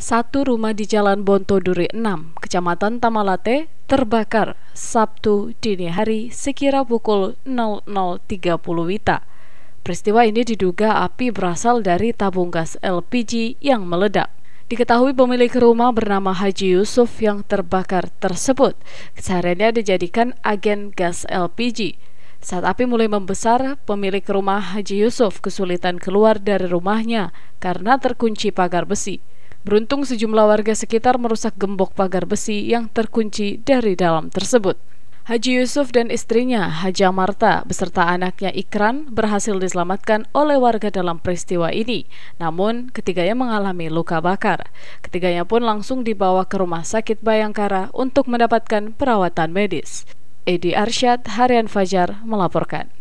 satu rumah di Jalan Bonto Duri 6, Kecamatan Tamalate, terbakar Sabtu dini hari sekira pukul 00.30 Wita. Peristiwa ini diduga api berasal dari tabung gas LPG yang meledak. Diketahui pemilik rumah bernama Haji Yusuf yang terbakar tersebut, kesehariannya dijadikan agen gas LPG. Saat api mulai membesar, pemilik rumah Haji Yusuf kesulitan keluar dari rumahnya karena terkunci pagar besi. Beruntung sejumlah warga sekitar merusak gembok pagar besi yang terkunci dari dalam tersebut. Haji Yusuf dan istrinya, Haja Marta, beserta anaknya Ikran, berhasil diselamatkan oleh warga dalam peristiwa ini. Namun, ketiganya mengalami luka bakar. Ketiganya pun langsung dibawa ke rumah sakit Bayangkara untuk mendapatkan perawatan medis. Edi Arsyad, Harian Fajar melaporkan.